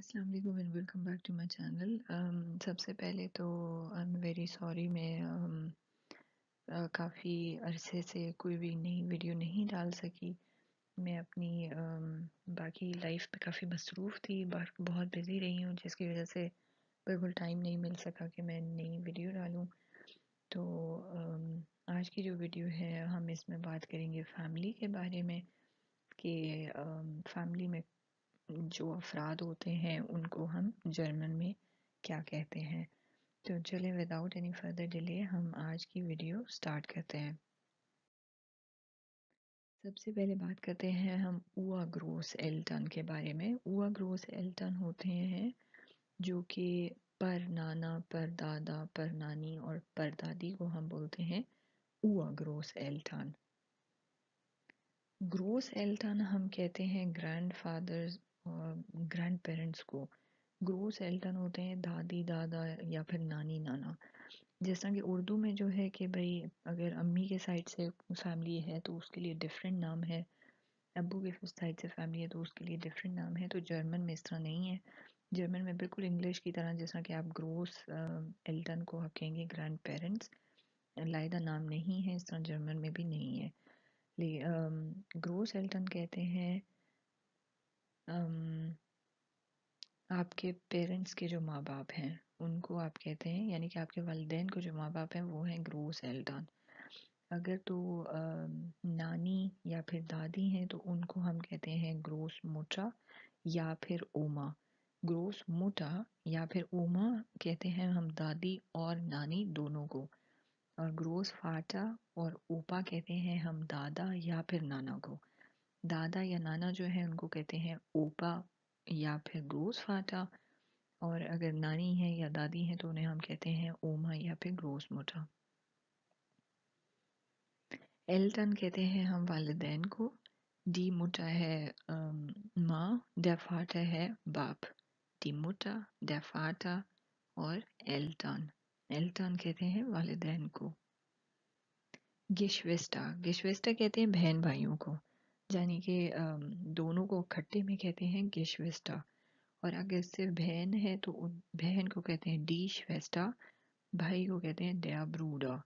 अस्सलाम वालेकुम and welcome back to my channel सबसे पहले तो आई एम वेरी सॉरी मैं um, uh, काफ़ी अरसे से कोई भी नई वीडियो नहीं डाल सकी मैं अपनी um, बाकी लाइफ पे काफ़ी मसरूफ़ थी बहुत बिज़ी रही हूँ जिसकी वजह से बिल्कुल टाइम नहीं मिल सका कि मैं नई वीडियो डालूँ तो um, आज की जो वीडियो है हम इसमें बात करेंगे फैमिली के बारे में कि फैमिली में जो अफराद होते हैं उनको हम जर्मन में क्या कहते हैं तो चले विदाउट एनी फर्दर डिले हम आज की वीडियो स्टार्ट करते हैं सबसे पहले बात करते हैं हम उआ ग्रोस एल्टन के बारे में उआ ग्रोस एल्टन होते हैं जो कि पर नाना पर दादा पर नानी और पर दादी को हम बोलते हैं उआ ग्रोस एल्टन ग्रोस एल्टाना हम कहते हैं ग्रैंड फादर्स और ग्रैंड पेरेंट्स को ग्रोस एल्टन होते हैं दादी दादा या फिर नानी नाना जैसा कि उर्दू में जो है कि भाई अगर अम्मी के साइड से फैमिली है तो उसके लिए डिफरेंट नाम है अबू के साइड से फैमिली है तो उसके लिए डिफरेंट नाम है तो जर्मन में इस तरह नहीं है जर्मन में बिल्कुल इंग्लिश की तरह जैसा कि आप ग्रोस एल्टन को आप कहेंगे ग्रैंड पेरेंट्स लाइदा नाम नहीं है इस तरह जर्मन में भी नहीं है ग्रोस एल्टन um, कहते हैं um, आपके पेरेंट्स के जो माँ बाप हैं उनको आप कहते हैं यानी कि आपके वालदेन को जो माँ बाप हैं वो हैं ग्रोस एल्टन अगर तो um, नानी या फिर दादी हैं तो उनको हम कहते हैं ग्रोस मोटा या फिर ओमा ग्रोस मोटा या फिर ओमा कहते हैं हम दादी और नानी दोनों को और ग्रोस फाटा और ओपा कहते हैं हम दादा या फिर नाना को दादा या नाना जो है उनको कहते हैं ओपा या फिर ग्रोस फाटा और अगर नानी है या दादी है तो उन्हें हम कहते हैं ओमा या फिर ग्रोस मोटा एल्टन कहते हैं हम वालदेन को डी मोटा है माँ डेफाटा है बाप डी मोटा डेफाटा और एल्टन एल्टन कहते हैं वालदेन को गिशवेस्टा गिशवेस्टा कहते हैं बहन भाइयों को यानी कि दोनों को इकट्ठे में कहते हैं गिशवेस्टा और अगर सिर्फ बहन है तो बहन को कहते हैं डीश वेस्टा भाई को कहते हैं डया ब्रूडा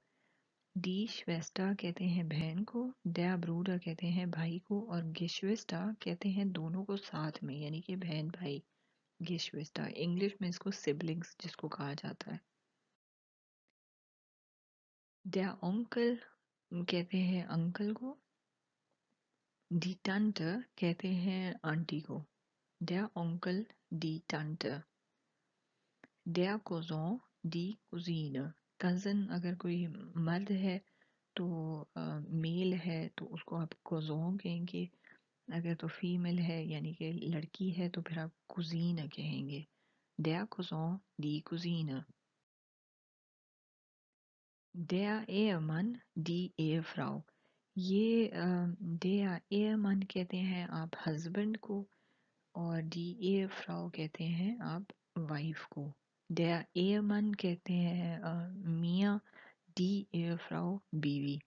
डीश वेस्टा कहते हैं बहन को डया ब्रूडा कहते हैं भाई को और गिशवेस्टा कहते हैं दोनों को साथ में यानी कि बहन भाई गिशवेस्टा इंग्लिश में इसको सिबलिंग्स जिसको कहा जाता है Der Onkel कहते हैं अंकल को डी टंट कहते हैं आंटी को Der अंकल डी टंट Der कोजो डी कुजीन कज़न अगर कोई मर्द है तो मेल है तो उसको आप कोजो कहेंगे अगर तो फीमेल है यानी कि लड़की है तो फिर आप कुजीन कहेंगे दया कोजो डी कुजीन दया एमन डी ए फ्राउ ये दया एमन कहते हैं आप हस्बैंड को और डी ए फ्राउ कहते हैं आप वाइफ को दया एमन कहते हैं मियाँ डी ए फ्राउ बीवी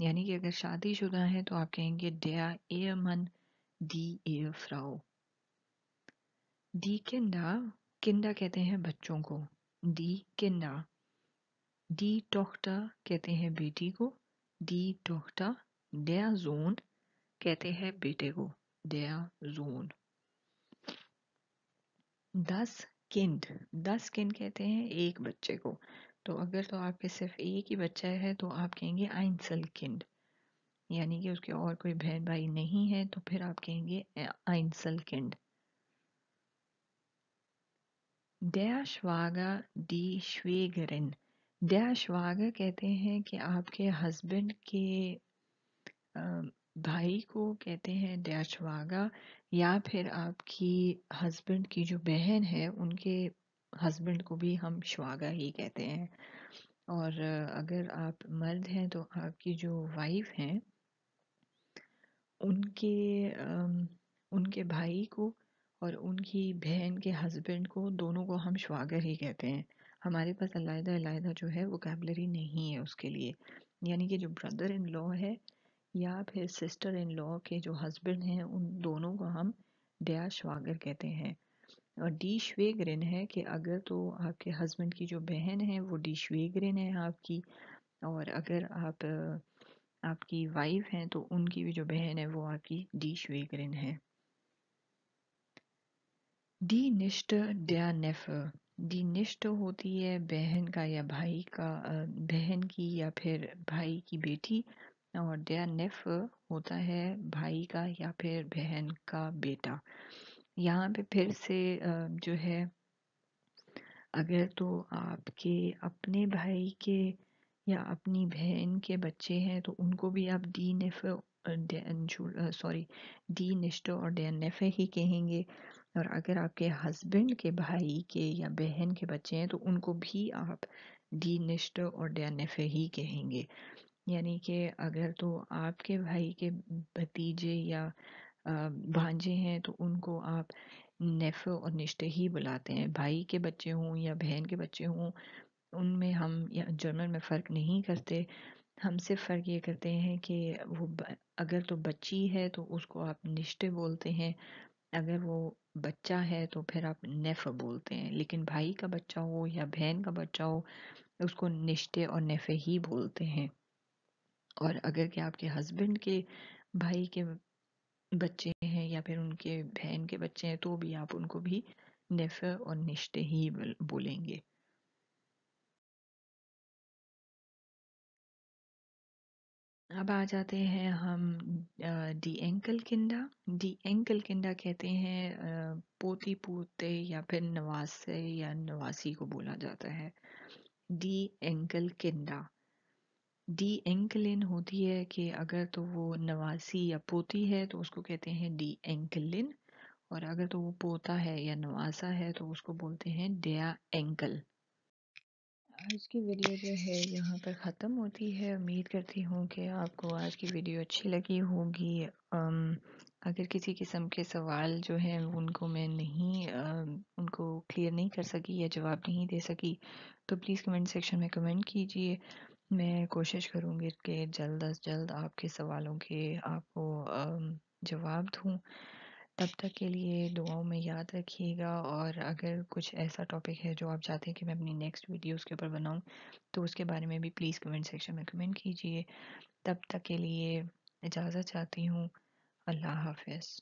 यानी कि अगर शादीशुदा है तो आप कहेंगे डया एमन डी ए फ्राउ डी किंडा किंडा कहते हैं बच्चों को डी किंडा डी डॉक्टर कहते हैं बेटी को डी डॉक्टर डेयर जोन कहते हैं बेटे को डेयर जोन दस किंड दस किंड कहते हैं एक बच्चे को तो अगर तो आपके सिर्फ एक ही बच्चा है तो आप कहेंगे आइंसल किंड यानी कि उसके और कोई बहन भाई नहीं है तो फिर आप कहेंगे आइंसल किंड Der श्वागा डी श्वेगरिन दया कहते हैं कि आपके हस्बैंड के भाई को कहते हैं दया या फिर आपकी हस्बैंड की जो बहन है उनके हस्बैंड को भी हम श्वागा ही कहते हैं और अगर आप मर्द हैं तो आपकी जो वाइफ हैं उनके उनके भाई को और उनकी बहन के हस्बैंड को दोनों को हम श्वागर ही कहते हैं हमारे पास अलीहदा अलीहदा जो है वो कैबलरी नहीं है उसके लिए यानी कि जो ब्रदर इन लॉ है या फिर सिस्टर इन लॉ के जो हस्बैंड हैं उन दोनों को हम डया श्वागर कहते हैं और डी श्वेगरिन है कि अगर तो आपके हस्बैंड की जो बहन है वो डी श्वेगरिन है आपकी और अगर आप आपकी वाइफ हैं तो उनकी भी जो बहन है वो आपकी डी श्वेगरिन है डी निष्ठ डया नेफ जी, निष्ठ होती है बहन का या भाई का बहन की या फिर भाई की बेटी और नेफ होता है भाई का या फिर बहन का बेटा। यहाँ पे फिर से जो है अगर तो आपके अपने भाई के या अपनी बहन के बच्चे हैं तो उनको भी आप डी नेफ सॉरी डी निष्ठ और दीनिष्ट और ही कहेंगे। और अगर आपके हस्बैंड के भाई के या बहन के बच्चे हैं तो उनको भी आप डी निष्ट और डैनफ ही कहेंगे यानी कि अगर तो आपके भाई के भतीजे या भांजे हैं तो उनको आप नेफ और निष्ठे ही बुलाते हैं भाई के बच्चे हों या बहन के बच्चे हों उनमें हम या जर्मन में फ़र्क नहीं करते हम सिर्फ फ़र्क ये करते हैं कि वो अगर तो बच्ची है तो उसको आप निष्ठे बोलते हैं अगर वो बच्चा है तो फिर आप नेफ़ बोलते हैं लेकिन भाई का बच्चा हो या बहन का बच्चा हो उसको निश्ते और नेफ़े ही बोलते हैं और अगर कि आपके हस्बैंड के भाई के बच्चे हैं या फिर उनके बहन के बच्चे हैं तो भी आप उनको भी नेफ़े और निश्ते ही बोलेंगे अब आ जाते हैं हम डी एंकल किंडा डी एंकल किंडा कहते हैं पोती पोते या फिर नवासे या नवासी को बोला जाता है डी एंकल किंडा डी एंकलिन होती है कि अगर तो वो नवासी या पोती है तो उसको कहते हैं डी एंकलिन और अगर तो वो पोता है या नवासा है तो उसको बोलते हैं डिया एंकल आज की वीडियो जो है यहाँ पर ख़त्म होती है उम्मीद करती हूँ कि आपको आज की वीडियो अच्छी लगी होगी अगर किसी किस्म के सवाल जो हैं उनको मैं नहीं आ, उनको क्लियर नहीं कर सकी या जवाब नहीं दे सकी तो प्लीज़ कमेंट सेक्शन में कमेंट कीजिए मैं कोशिश करूँगी कि जल्द अज जल्द आपके सवालों के आपको जवाब दूँ तब तक के लिए दुआओं में याद रखिएगा और अगर कुछ ऐसा टॉपिक है जो आप चाहते हैं कि मैं अपनी नेक्स्ट वीडियो उसके ऊपर बनाऊं तो उसके बारे में भी प्लीज़ कमेंट सेक्शन में कमेंट कीजिए तब तक के लिए इजाज़त चाहती हूँ अल्लाह हाफिज़